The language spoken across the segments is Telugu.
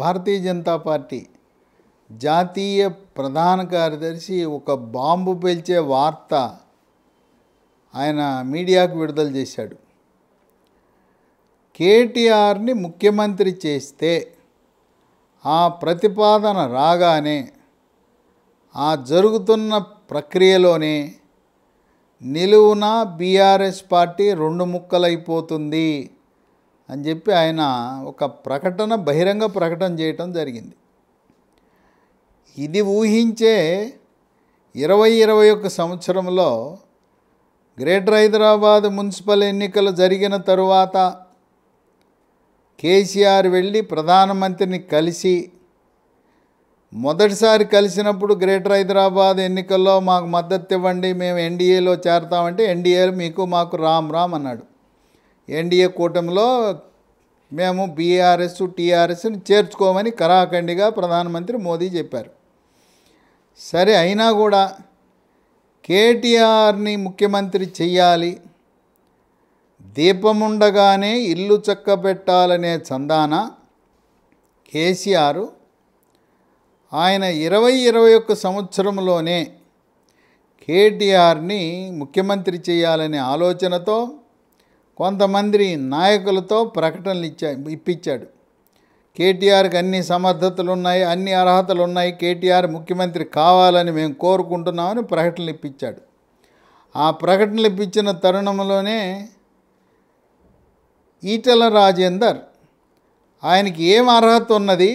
భారతీయ జనతా పార్టీ జాతీయ ప్రధాన కార్యదర్శి ఒక బాంబు పేల్చే వార్త ఆయన మీడియాకు విడుదల చేశాడు కేటీఆర్ని ముఖ్యమంత్రి చేస్తే ఆ ప్రతిపాదన రాగానే ఆ జరుగుతున్న ప్రక్రియలోనే నిలువున బీఆర్ఎస్ పార్టీ రెండు ముక్కలైపోతుంది అని చెప్పి ఆయన ఒక ప్రకటన బహిరంగ ప్రకటన చేయటం జరిగింది ఇది ఊహించే ఇరవై ఇరవై ఒక్క సంవత్సరంలో గ్రేటర్ హైదరాబాద్ మున్సిపల్ ఎన్నికలు జరిగిన తరువాత కేసీఆర్ వెళ్ళి ప్రధానమంత్రిని కలిసి మొదటిసారి కలిసినప్పుడు గ్రేటర్ హైదరాబాద్ ఎన్నికల్లో మాకు మద్దతు ఇవ్వండి మేము ఎన్డీఏలో చేరతామంటే ఎన్డీఏ మీకు మాకు రామ్ రామ్ అన్నాడు ఎన్డీఏ కూటమిలో మేము బీఆర్ఎస్ టీఆర్ఎస్ని చేర్చుకోమని కరాఖండిగా ప్రధానమంత్రి మోదీ చెప్పారు సరే అయినా కూడా కేటీఆర్ని ముఖ్యమంత్రి చెయ్యాలి దీపముండగానే ఇల్లు చక్కబెట్టాలనే చందాన కేసీఆర్ ఆయన ఇరవై ఇరవై ఒక్క సంవత్సరంలోనే కేటీఆర్ని ముఖ్యమంత్రి చేయాలనే ఆలోచనతో కొంతమంది నాయకులతో ప్రకటనలు ఇచ్చా ఇప్పించాడు కేటీఆర్కి అన్ని సమర్థతలు ఉన్నాయి అన్ని అర్హతలు ఉన్నాయి కేటీఆర్ ముఖ్యమంత్రి కావాలని మేము కోరుకుంటున్నామని ప్రకటనలు ఇప్పించాడు ఆ ప్రకటనలు ఇప్పించిన తరుణంలోనే ఈటల రాజేందర్ ఆయనకి ఏం అర్హత ఉన్నది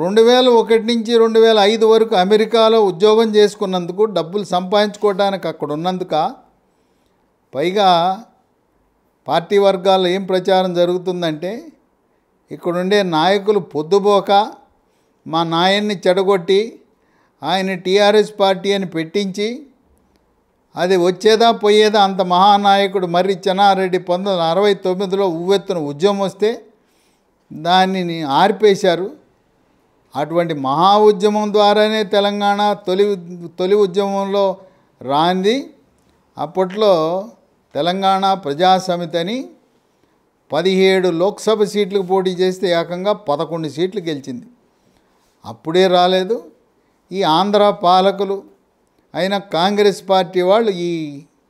రెండు వేల ఒకటి నుంచి రెండు వేల ఐదు వరకు అమెరికాలో ఉద్యోగం చేసుకున్నందుకు డబ్బులు సంపాదించుకోవడానికి అక్కడ ఉన్నందుక పైగా పార్టీ వర్గాల్లో ఏం ప్రచారం జరుగుతుందంటే ఇక్కడుండే నాయకులు పొద్దుబోక మా నాయన్ని చెడగొట్టి ఆయన టీఆర్ఎస్ పార్టీ అని పెట్టించి అది వచ్చేదా పోయేదా అంత మహానాయకుడు మర్రి చెన్నారెడ్డి పంతొమ్మిది వందల అరవై తొమ్మిదిలో ఉవ్వెత్తున ఉద్యమం వస్తే దానిని ఆర్పేశారు అటువంటి మహా ఉద్యమం ద్వారానే తెలంగాణ తొలి తొలి ఉద్యమంలో రాంది అప్పట్లో తెలంగాణ ప్రజాసమితి అని పదిహేడు లోక్సభ సీట్లకు పోటీ చేస్తే ఏకంగా పదకొండు సీట్లు గెలిచింది అప్పుడే రాలేదు ఈ ఆంధ్ర పాలకులు అయిన కాంగ్రెస్ పార్టీ వాళ్ళు ఈ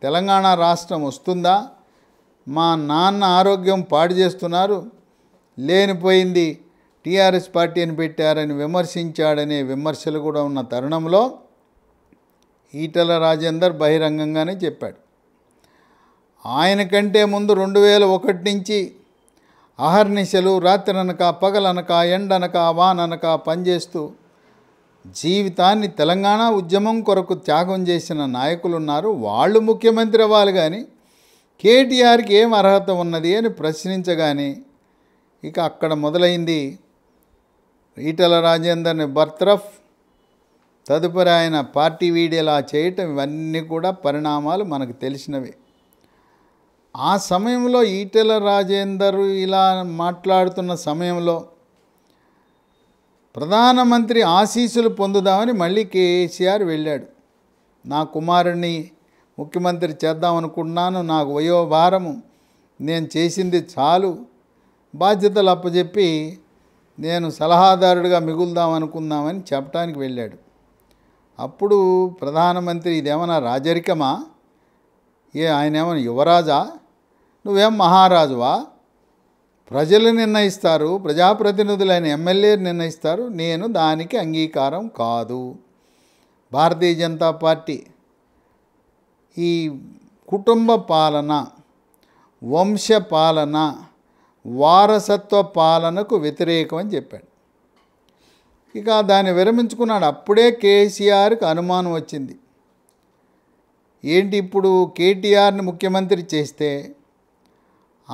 తెలంగాణ రాష్ట్రం వస్తుందా మా నాన్న ఆరోగ్యం పాడు చేస్తున్నారు లేనిపోయింది టీఆర్ఎస్ పార్టీని పెట్టారని విమర్శించాడనే విమర్శలు కూడా ఉన్న తరుణంలో ఈటల రాజేందర్ బహిరంగంగానే చెప్పాడు ఆయన కంటే ముందు రెండు వేల ఒకటి నుంచి అహర్నిశలు రాత్రనక పగలనక ఎండనక వాననక పనిచేస్తూ జీవితాన్ని తెలంగాణ ఉద్యమం కొరకు త్యాగం చేసిన నాయకులు ఉన్నారు వాళ్ళు ముఖ్యమంత్రి అవ్వాలి కానీ కేటీఆర్కి ఏం అర్హత ఉన్నది అని ప్రశ్నించగానే ఇక అక్కడ మొదలైంది ఈటల రాజేందర్ని బర్త్రఫ్ తదుపరి ఆయన పార్టీ వీడేలా చేయటం ఇవన్నీ కూడా పరిణామాలు మనకు తెలిసినవి ఆ సమయంలో ఈటెల రాజేందర్ ఇలా మాట్లాడుతున్న సమయంలో ప్రధానమంత్రి ఆశీస్సులు పొందుదామని మళ్ళీ కేసీఆర్ వెళ్ళాడు నా కుమారుణ్ణి ముఖ్యమంత్రి చేద్దాం అనుకున్నాను నాకు వయోభారము నేను చేసింది చాలు బాధ్యతలు అప్పచెప్పి నేను సలహాదారుడిగా మిగులుదాం అనుకుందామని చెప్పడానికి వెళ్ళాడు అప్పుడు ప్రధానమంత్రి ఇదేమన్నా రాజరికమా ఏ ఆయన ఏమైనా యువరాజా నువ్వేం మహారాజువా ప్రజలు నిర్ణయిస్తారు ప్రజాప్రతినిధులైన ఎమ్మెల్యే నిర్ణయిస్తారు నేను దానికి అంగీకారం కాదు భారతీయ జనతా పార్టీ ఈ కుటుంబ పాలన వంశ పాలన వారసత్వ పాలనకు వ్యతిరేకం అని చెప్పాడు ఇక దాన్ని విరమించుకున్నాడు అప్పుడే కేసీఆర్కి అనుమానం వచ్చింది ఏంటి ఇప్పుడు కేటీఆర్ని ముఖ్యమంత్రి చేస్తే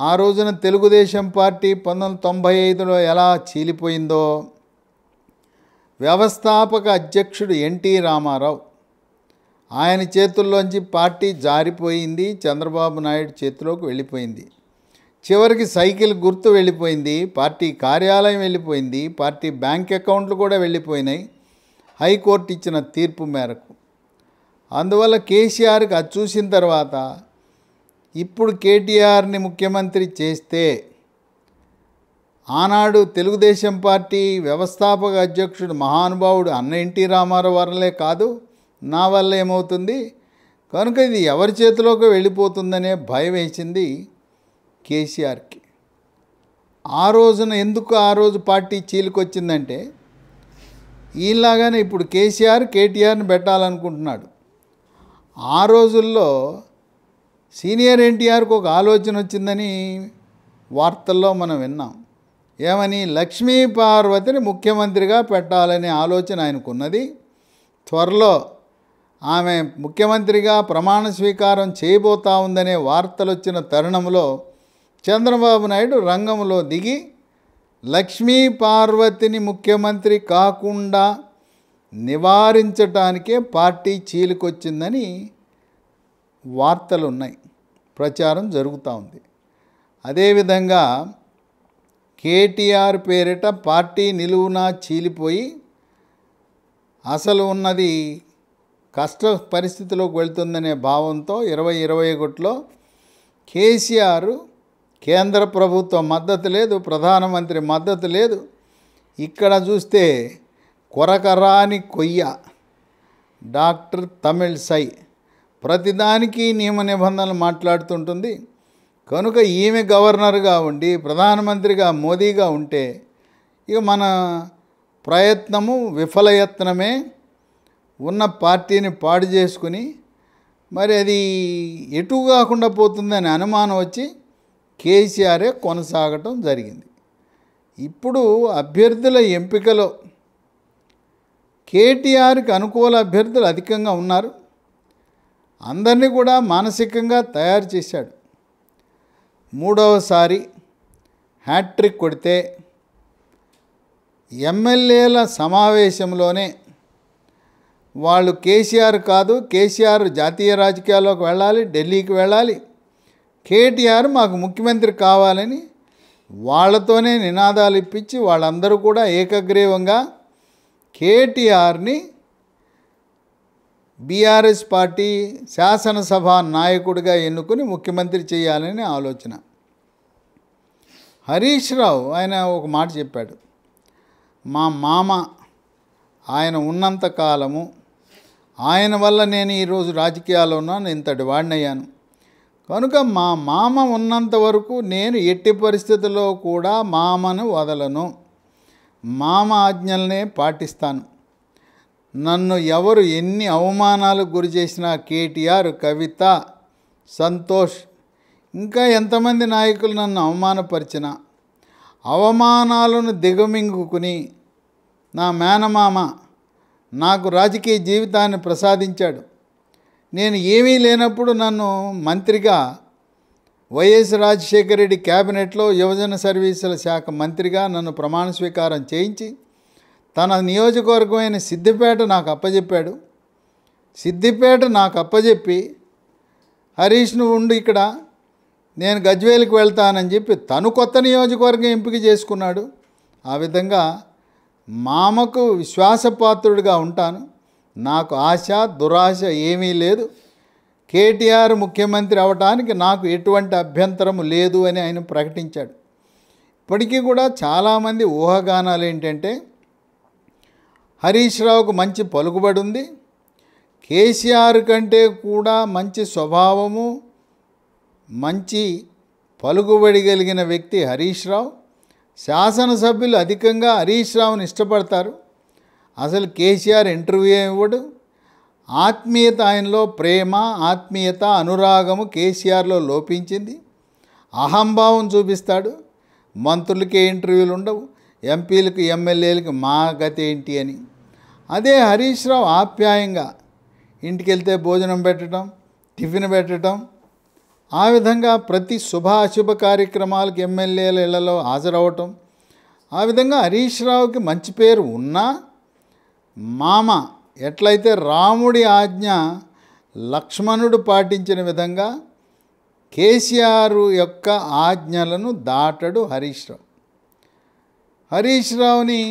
ఆ రోజున తెలుగుదేశం పార్టీ పంతొమ్మిది తొంభై ఐదులో ఎలా చీలిపోయిందో వ్యవస్థాపక అధ్యక్షుడు ఎన్టీ రామారావు ఆయన చేతుల్లోంచి పార్టీ జారిపోయింది చంద్రబాబు నాయుడు చేతిలోకి వెళ్ళిపోయింది చివరికి సైకిల్ గుర్తు వెళ్ళిపోయింది పార్టీ కార్యాలయం వెళ్ళిపోయింది పార్టీ బ్యాంక్ అకౌంట్లు కూడా వెళ్ళిపోయినాయి హైకోర్టు ఇచ్చిన తీర్పు మేరకు అందువల్ల కేసీఆర్కి అది చూసిన తర్వాత ఇప్పుడు కేటీఆర్ని ముఖ్యమంత్రి చేస్తే ఆనాడు తెలుగుదేశం పార్టీ వ్యవస్థాపక అధ్యక్షుడు మహానుభావుడు అన్న ఎన్టీ రామారావు వరలే కాదు నా వల్ల ఏమవుతుంది కనుక ఇది ఎవరి చేతిలోకి వెళ్ళిపోతుందనే భయం వేసింది కేసీఆర్కి ఆ రోజున ఎందుకు ఆ రోజు పార్టీ చీలికొచ్చిందంటే ఈలాగానే ఇప్పుడు కేసీఆర్ కేటీఆర్ని పెట్టాలనుకుంటున్నాడు ఆ రోజుల్లో సీనియర్ ఎన్టీఆర్కు ఒక ఆలోచన వచ్చిందని వార్తల్లో మనం విన్నాం ఏమని లక్ష్మీ పార్వతిని ముఖ్యమంత్రిగా పెట్టాలనే ఆలోచన ఆయనకున్నది త్వరలో ఆమె ముఖ్యమంత్రిగా ప్రమాణ స్వీకారం చేయబోతా ఉందనే వార్తలు వచ్చిన తరుణంలో చంద్రబాబు నాయుడు రంగంలో దిగి లక్ష్మీ పార్వతిని ముఖ్యమంత్రి కాకుండా నివారించటానికే పార్టీ చీలికొచ్చిందని వార్తలున్నాయి ప్రచారం జరుగుతూ ఉంది అదేవిధంగా కేటీఆర్ పేరిట పార్టీ నిలువున చీలిపోయి అసలు ఉన్నది కష్ట పరిస్థితిలోకి వెళ్తుందనే భావంతో ఇరవై ఇరవై ఒకటిలో కేసీఆర్ కేంద్ర ప్రభుత్వ మద్దతు లేదు ప్రధానమంత్రి మద్దతు లేదు ఇక్కడ చూస్తే కొరకరాని కొయ్య డాక్టర్ తమిళ్ సై ప్రతిదానికి నియమ నిబంధనలు మాట్లాడుతుంటుంది కనుక ఈమె గవర్నర్గా ఉండి ప్రధానమంత్రిగా మోదీగా ఉంటే ఇక మన ప్రయత్నము విఫలయత్నమే ఉన్న పార్టీని పాడు చేసుకుని మరి అది ఎటు కాకుండా పోతుందని అనుమానం వచ్చి కేసీఆరే కొనసాగటం జరిగింది ఇప్పుడు అభ్యర్థుల ఎంపికలో కేటీఆర్కి అనుకూల అభ్యర్థులు అధికంగా ఉన్నారు అందరినీ కూడా మానసికంగా తయారు చేశాడు మూడవసారి హ్యాట్రిక్ కొడితే ఎమ్మెల్యేల సమావేశంలోనే వాళ్ళు కేసీఆర్ కాదు కేసీఆర్ జాతీయ రాజకీయాల్లోకి వెళ్ళాలి ఢిల్లీకి వెళ్ళాలి కేటీఆర్ మాకు ముఖ్యమంత్రి కావాలని వాళ్ళతోనే నినాదాలు ఇప్పించి వాళ్ళందరూ కూడా ఏకగ్రీవంగా కేటీఆర్ని బీఆర్ఎస్ పార్టీ శాసనసభ నాయకుడిగా ఎన్నుకుని ముఖ్యమంత్రి చేయాలని ఆలోచన హరీష్ రావు ఆయన ఒక మాట చెప్పాడు మా మామ ఆయన ఉన్నంత కాలము ఆయన వల్ల నేను ఈరోజు రాజకీయాల్లో ఉన్నాను ఇంతటి వాడినయ్యాను కనుక మా మామ ఉన్నంత వరకు నేను ఎట్టి పరిస్థితుల్లో కూడా మామను వదలను మామ ఆజ్ఞల్నే పాటిస్తాను నన్ను ఎవరు ఎన్ని అవమానాలకు గురి చేసినా కేటీఆర్ కవిత సంతోష్ ఇంకా ఎంతమంది నాయకులు నన్ను అవమానపరిచిన అవమానాలను దిగమింగుకుని నా మేనమామ నాకు రాజకీయ జీవితాన్ని ప్రసాదించాడు నేను ఏమీ లేనప్పుడు నన్ను మంత్రిగా వైఎస్ రాజశేఖర రెడ్డి క్యాబినెట్లో యువజన సర్వీసుల శాఖ మంత్రిగా నన్ను ప్రమాణ స్వీకారం చేయించి తన నియోజకవర్గమైన సిద్దిపేట నాకు అప్పజెప్పాడు సిద్దిపేట నాకు అప్పజెప్పి హరీష్ నువ్వు ఉండు ఇక్కడ నేను గజ్వేలికి వెళ్తానని చెప్పి తను కొత్త నియోజకవర్గం ఎంపిక చేసుకున్నాడు ఆ విధంగా మామకు విశ్వాసపాత్రుడిగా ఉంటాను నాకు ఆశ దురాశ ఏమీ లేదు కేటీఆర్ ముఖ్యమంత్రి అవటానికి నాకు ఎటువంటి అభ్యంతరము లేదు అని ఆయన ప్రకటించాడు ఇప్పటికీ కూడా చాలామంది ఊహాగానాలు ఏంటంటే హరీష్ రావుకు మంచి పలుకుబడి ఉంది కేసీఆర్ కంటే కూడా మంచి స్వభావము మంచి పలుకుబడి కలిగిన వ్యక్తి హరీష్ రావు శాసనసభ్యులు అధికంగా హరీష్ రావుని ఇష్టపడతారు అసలు కేసీఆర్ ఇంటర్వ్యూ ఇవ్వడు ఆత్మీయత ఆయనలో ప్రేమ ఆత్మీయత అనురాగము కేసీఆర్లో లోపించింది అహంభావం చూపిస్తాడు మంత్రులకే ఇంటర్వ్యూలు ఉండవు ఎంపీలకు ఎమ్మెల్యేలకు మా గతి ఏంటి అని అదే హరీష్ రావు ఆప్యాయంగా ఇంటికి వెళ్తే భోజనం పెట్టడం టిఫిన్ పెట్టడం ఆ విధంగా ప్రతి శుభ అశుభ కార్యక్రమాలకు ఎమ్మెల్యేల ఇళ్లలో హాజరవటం ఆ విధంగా హరీష్ రావుకి మంచి పేరు ఉన్నా మామ ఎట్లయితే రాముడి ఆజ్ఞ లక్ష్మణుడు పాటించిన విధంగా కేసీఆర్ యొక్క ఆజ్ఞలను దాటడు హరీష్ రావు హరీష్ రావుని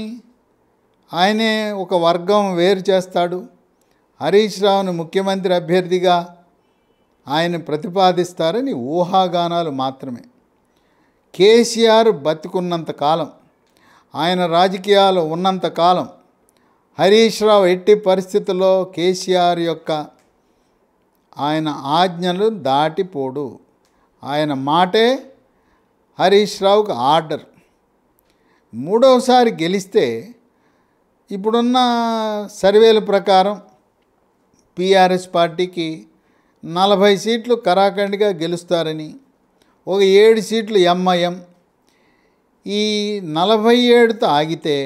ఆయనే ఒక వర్గం వేరు చేస్తాడు హరీష్ రావును ముఖ్యమంత్రి అభ్యర్థిగా ఆయన ప్రతిపాదిస్తారని ఊహాగానాలు మాత్రమే కేసీఆర్ బతికున్నంత కాలం ఆయన రాజకీయాలు ఉన్నంత కాలం హరీష్ రావు ఎట్టి పరిస్థితుల్లో కేసీఆర్ యొక్క ఆయన ఆజ్ఞలు దాటిపోడు ఆయన మాటే హరీష్ రావుకి ఆర్డర్ మూడవసారి గెలిస్తే ఇప్పుడున్న సర్వేల ప్రకారం పిఆర్ఎస్ పార్టీకి నలభై సీట్లు కరాఖండిగా గెలుస్తారని ఒక ఏడు సీట్లు ఎంఐఎం ఈ నలభై ఏడుతో ఆగితే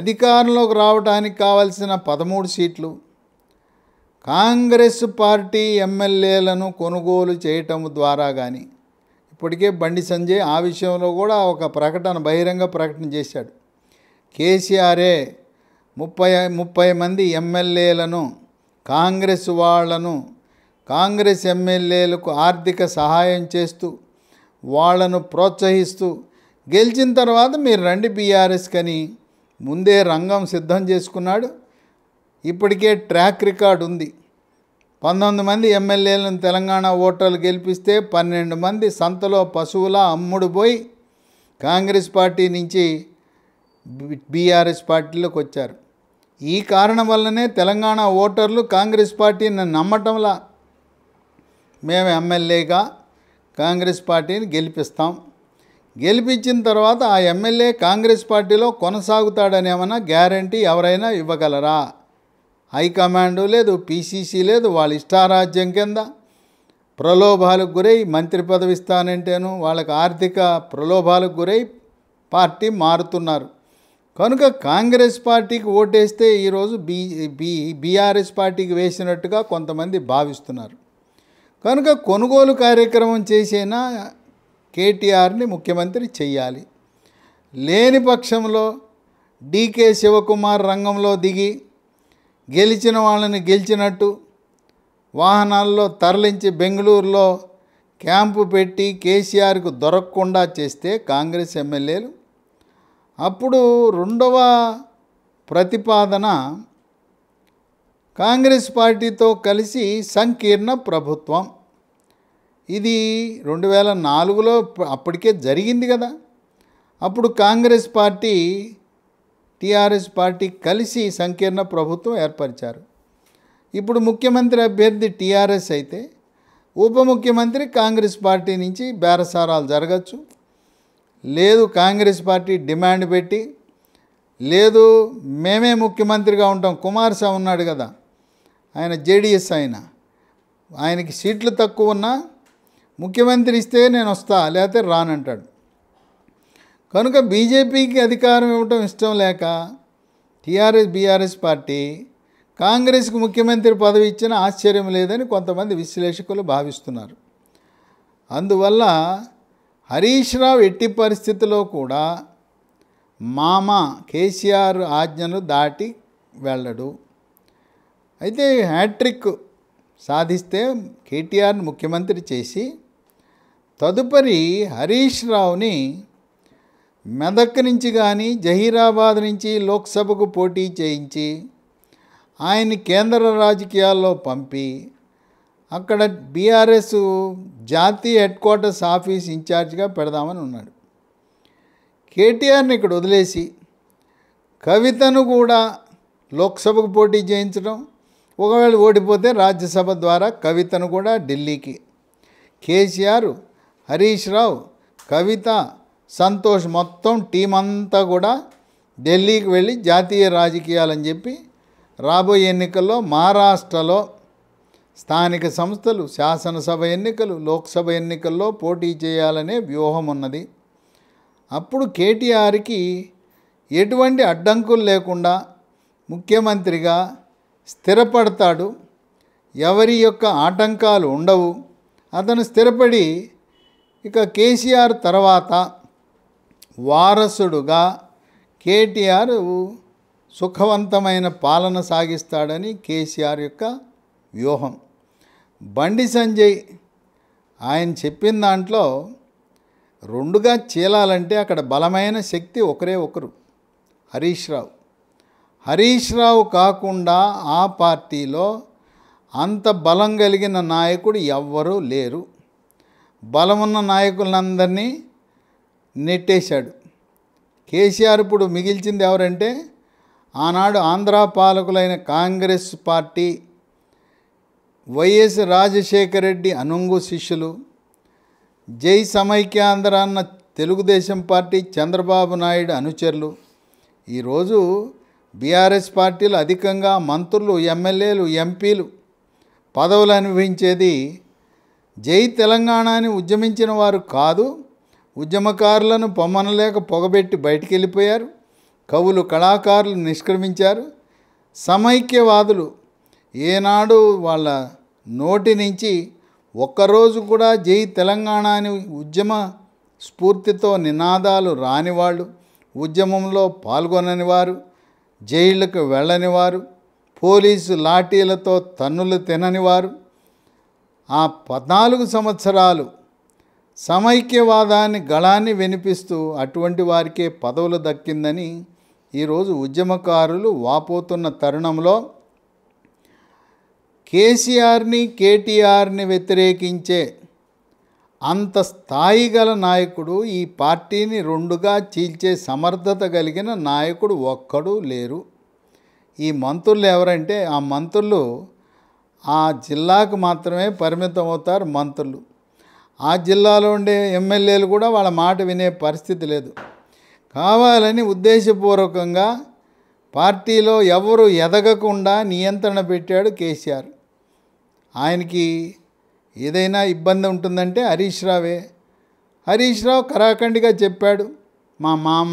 అధికారంలోకి రావడానికి కావలసిన పదమూడు సీట్లు కాంగ్రెస్ పార్టీ ఎమ్మెల్యేలను కొనుగోలు చేయటం ద్వారా కానీ ఇప్పటికే బండి సంజయ్ ఆ విషయంలో కూడా ఒక ప్రకటన బహిరంగ ప్రకటన చేశాడు కేసీఆరే ముప్పై ముప్పై మంది ఎమ్మెల్యేలను కాంగ్రెస్ వాళ్లను కాంగ్రెస్ ఎమ్మెల్యేలకు ఆర్థిక సహాయం చేస్తూ వాళ్లను ప్రోత్సహిస్తూ గెలిచిన తర్వాత మీరు రండి బీఆర్ఎస్కి అని ముందే రంగం సిద్ధం చేసుకున్నాడు ఇప్పటికే ట్రాక్ రికార్డ్ ఉంది పంతొమ్మిది మంది ఎమ్మెల్యేలను తెలంగాణ ఓటర్లు గెలిపిస్తే పన్నెండు మంది సంతలో పశువులా అమ్ముడుపోయి కాంగ్రెస్ పార్టీ నుంచి బీఆర్ఎస్ పార్టీలోకి వచ్చారు ఈ కారణం వల్లనే తెలంగాణ ఓటర్లు కాంగ్రెస్ పార్టీని నమ్మటంలా మేము ఎమ్మెల్యేగా కాంగ్రెస్ పార్టీని గెలిపిస్తాం గెలిపించిన తర్వాత ఆ ఎమ్మెల్యే కాంగ్రెస్ పార్టీలో కొనసాగుతాడనేమన్నా గ్యారంటీ ఎవరైనా ఇవ్వగలరా హైకమాండు లేదు పీసీసీ లేదు వాళ్ళ ఇష్టారాజ్యం కింద ప్రలోభాలకు గురై మంత్రి పదవి ఇస్తానంటేను వాళ్ళకి ఆర్థిక ప్రలోభాలకు గురై పార్టీ మారుతున్నారు కనుక కాంగ్రెస్ పార్టీకి ఓటేస్తే ఈరోజు బీ బీ బీఆర్ఎస్ పార్టీకి వేసినట్టుగా కొంతమంది భావిస్తున్నారు కనుక కొనుగోలు కార్యక్రమం చేసేనా కేటీఆర్ని ముఖ్యమంత్రి చేయాలి లేని పక్షంలో డీకే శివకుమార్ రంగంలో దిగి గెలిచిన వాళ్ళని గెలిచినట్టు వాహనాల్లో తరలించి బెంగళూరులో క్యాంపు పెట్టి కేసీఆర్కు దొరకకుండా చేస్తే కాంగ్రెస్ ఎమ్మెల్యేలు అప్పుడు రెండవ ప్రతిపాదన కాంగ్రెస్ పార్టీతో కలిసి సంకీర్ణ ప్రభుత్వం ఇది రెండు వేల నాలుగులో అప్పటికే జరిగింది కదా అప్పుడు కాంగ్రెస్ పార్టీ టీఆర్ఎస్ పార్టీ కలిసి సంకీర్ణ ప్రభుత్వం ఏర్పరిచారు ఇప్పుడు ముఖ్యమంత్రి అభ్యర్థి టీఆర్ఎస్ అయితే ఉప ముఖ్యమంత్రి కాంగ్రెస్ పార్టీ నుంచి బేరసారాలు జరగచ్చు లేదు కాంగ్రెస్ పార్టీ డిమాండ్ పెట్టి లేదు మేమే ముఖ్యమంత్రిగా ఉంటాం కుమారస్వామి ఉన్నాడు కదా ఆయన జేడిఎస్ ఆయన ఆయనకి సీట్లు తక్కువ ఉన్నా ముఖ్యమంత్రి ఇస్తే నేను వస్తా లేకపోతే రానంటాడు కనుక బీజేపీకి అధికారం ఇవ్వటం ఇష్టం లేక టీఆర్ఎస్ బీఆర్ఎస్ పార్టీ కాంగ్రెస్కి ముఖ్యమంత్రి పదవి ఇచ్చిన ఆశ్చర్యం లేదని కొంతమంది విశ్లేషకులు భావిస్తున్నారు అందువల్ల హరీష్ రావు ఎట్టి పరిస్థితిలో కూడా మామ కేసీఆర్ ఆజ్ఞను దాటి వెళ్ళడు అయితే హ్యాట్రిక్ సాధిస్తే కేటీఆర్ని ముఖ్యమంత్రి చేసి తదుపరి హరీష్ రావుని మెదక్ నుంచి కానీ జహీరాబాద్ నుంచి లోక్సభకు పోటీ చేయించి ఆయన్ని కేంద్ర రాజకీయాల్లో పంపి అక్కడ బీఆర్ఎస్ జాతీయ హెడ్ క్వార్టర్స్ ఆఫీస్ ఇన్ఛార్జ్గా పెడదామని ఉన్నాడు కేటీఆర్ని ఇక్కడ వదిలేసి కవితను కూడా లోక్సభకు పోటీ చేయించడం ఒకవేళ ఓడిపోతే రాజ్యసభ ద్వారా కవితను కూడా ఢిల్లీకి కేసీఆర్ హరీష్ రావు కవిత సంతోష్ మొత్తం టీం అంతా కూడా ఢిల్లీకి వెళ్ళి జాతీయ రాజకీయాలని చెప్పి రాబోయే ఎన్నికల్లో మహారాష్ట్రలో స్థానిక సంస్థలు శాసనసభ ఎన్నికలు లోక్సభ ఎన్నికల్లో పోటీ చేయాలనే వ్యూహం ఉన్నది అప్పుడు కేటీఆర్కి ఎటువంటి అడ్డంకులు లేకుండా ముఖ్యమంత్రిగా స్థిరపడతాడు ఎవరి యొక్క ఆటంకాలు ఉండవు అతను స్థిరపడి ఇక కేసీఆర్ తర్వాత వారసుడుగా కేటీఆర్ సుఖవంతమైన పాలన సాగిస్తాడని కేసీఆర్ యొక్క వ్యూహం బండి సంజయ్ ఆయన చెప్పిన దాంట్లో రెండుగా చీలాలంటే అక్కడ బలమైన శక్తి ఒకరే ఒకరు హరీష్ రావు హరీష్ రావు కాకుండా ఆ పార్టీలో అంత బలం కలిగిన నాయకుడు ఎవ్వరూ లేరు బలమున్న నాయకులందరినీ నెట్టేశాడు కేసీఆర్ ఇప్పుడు మిగిల్చింది ఎవరంటే ఆనాడు ఆంధ్ర పాలకులైన కాంగ్రెస్ పార్టీ వైఎస్ రాజశేఖర రెడ్డి అనుంగు శిష్యులు జై సమైక్యాంధ్ర అన్న తెలుగుదేశం పార్టీ చంద్రబాబు నాయుడు అనుచరులు ఈరోజు బీఆర్ఎస్ పార్టీలు అధికంగా మంత్రులు ఎమ్మెల్యేలు ఎంపీలు పదవులు అనుభవించేది జై తెలంగాణ అని ఉద్యమించిన వారు కాదు ఉద్యమకారులను పొమ్మనలేక పొగబెట్టి బయటికి వెళ్ళిపోయారు కవులు కళాకారులు నిష్క్రమించారు సమైక్యవాదులు ఏనాడు వాళ్ళ నోటి నుంచి ఒక్కరోజు కూడా జై తెలంగాణ అని ఉద్యమ స్ఫూర్తితో నినాదాలు రానివాళ్ళు ఉద్యమంలో పాల్గొనని వారు జైళ్ళకు వెళ్ళని వారు పోలీసు లాఠీలతో తన్నులు తినని వారు ఆ పద్నాలుగు సంవత్సరాలు సమైక్యవాదాన్ని గళాన్ని వినిపిస్తూ అటువంటి వారికే పదవులు దక్కిందని ఈరోజు ఉద్యమకారులు వాపోతున్న తరుణంలో కేసీఆర్ని కేటీఆర్ని వ్యతిరేకించే అంత స్థాయి గల నాయకుడు ఈ పార్టీని రెండుగా చీల్చే సమర్థత కలిగిన నాయకుడు ఒక్కడు లేరు ఈ మంత్రులు ఎవరంటే ఆ మంత్రులు ఆ జిల్లాకు మాత్రమే పరిమితం అవుతారు మంత్రులు ఆ జిల్లాలో ఉండే ఎమ్మెల్యేలు కూడా వాళ్ళ మాట వినే పరిస్థితి లేదు కావాలని ఉద్దేశపూర్వకంగా పార్టీలో ఎవరు ఎదగకుండా నియంత్రణ పెట్టాడు కేసీఆర్ ఆయనకి ఏదైనా ఇబ్బంది ఉంటుందంటే హరీష్ రావే హరీష్ రావు కరాఖండిగా చెప్పాడు మా మామ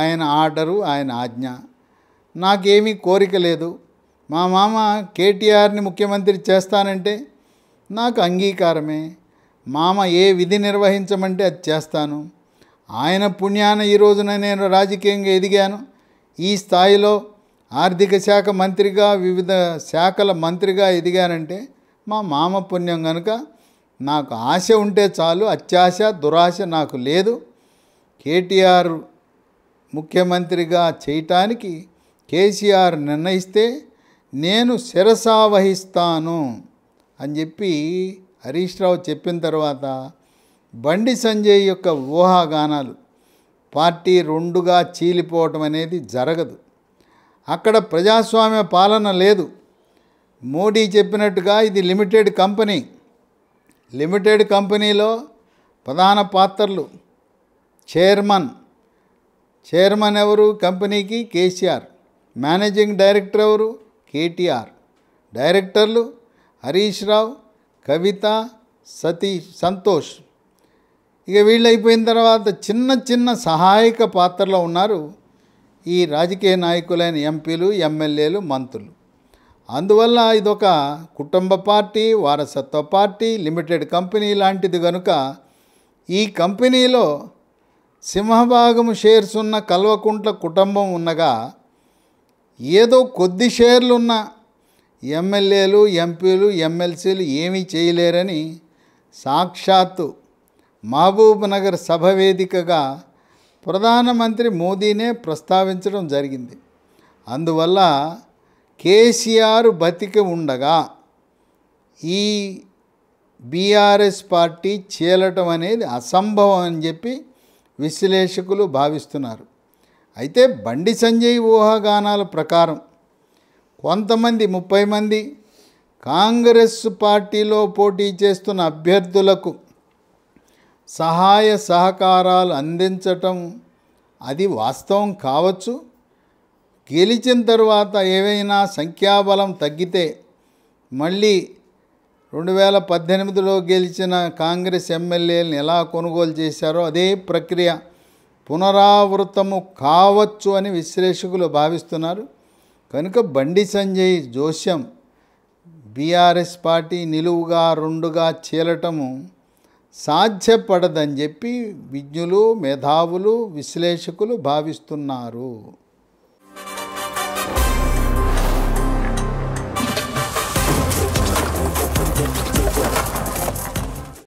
ఆయన ఆర్డరు ఆయన ఆజ్ఞ నాకేమీ కోరిక లేదు మా మామ కేటీఆర్ని ముఖ్యమంత్రి చేస్తానంటే నాకు అంగీకారమే మామ ఏ విధి నిర్వహించమంటే అది చేస్తాను ఆయన పుణ్యాన ఈ రోజున నేను రాజకీయంగా ఎదిగాను ఈ స్థాయిలో ఆర్థిక శాఖ మంత్రిగా వివిధ శాఖల మంత్రిగా ఎదిగానంటే మా మామ పుణ్యం కనుక నాకు ఆశ ఉంటే చాలు అత్యాశ దురాశ నాకు లేదు కేటీఆర్ ముఖ్యమంత్రిగా చేయటానికి కేసీఆర్ నిర్ణయిస్తే నేను శిరసావహిస్తాను అని చెప్పి హరీష్ రావు చెప్పిన తర్వాత బండి సంజయ్ యొక్క ఊహాగానాలు పార్టీ రెండుగా చీలిపోవటం అనేది జరగదు అక్కడ ప్రజాస్వామ్య పాలన లేదు మోడీ చెప్పినట్టుగా ఇది లిమిటెడ్ కంపెనీ లిమిటెడ్ కంపెనీలో ప్రధాన పాత్రలు చైర్మన్ చైర్మన్ ఎవరు కంపెనీకి కేసీఆర్ మేనేజింగ్ డైరెక్టర్ ఎవరు కేటీఆర్ డైరెక్టర్లు హరీష్ రావు కవిత సతీష్ సంతోష్ ఇక వీళ్ళైపోయిన తర్వాత చిన్న చిన్న సహాయక పాత్రలో ఉన్నారు ఈ రాజకీయ నాయకులైన ఎంపీలు ఎమ్మెల్యేలు మంత్రులు అందువల్ల ఇదొక కుటుంబ పార్టీ వారసత్వ పార్టీ లిమిటెడ్ కంపెనీ లాంటిది కనుక ఈ కంపెనీలో సింహభాగం షేర్స్ ఉన్న కల్వకుంట్ల కుటుంబం ఉన్నగా ఏదో కొద్ది షేర్లు ఉన్న ఎమ్మెల్యేలు ఎంపీలు ఎమ్మెల్సీలు ఏమీ చేయలేరని సాక్షాత్తు మహబూబ్ నగర్ సభ వేదికగా ప్రధానమంత్రి మోదీనే ప్రస్తావించడం జరిగింది అందువల్ల కేసీఆర్ బతికి ఉండగా ఈ బీఆర్ఎస్ పార్టీ చీలటం అనేది అసంభవం అని చెప్పి విశ్లేషకులు భావిస్తున్నారు అయితే బండి సంజయ్ ఊహాగానాల ప్రకారం కొంతమంది ముప్పై మంది కాంగ్రెస్ పార్టీలో పోటీ చేస్తున్న అభ్యర్థులకు సహాయ సహకారాలు అందించటం అది వాస్తవం కావచ్చు గెలిచిన తర్వాత ఏవైనా సంఖ్యాబలం తగ్గితే మళ్ళీ రెండు వేల పద్దెనిమిదిలో గెలిచిన కాంగ్రెస్ ఎమ్మెల్యేలను ఎలా కొనుగోలు చేశారో అదే ప్రక్రియ పునరావృతము కావచ్చు అని విశ్లేషకులు భావిస్తున్నారు కనుక బండి సంజయ్ జోస్యం బీఆర్ఎస్ పార్టీ నిలువుగా రెండుగా చీలటము సాధ్యపడదని చెప్పి విజ్ఞులు మేధావులు విశ్లేషకులు భావిస్తున్నారు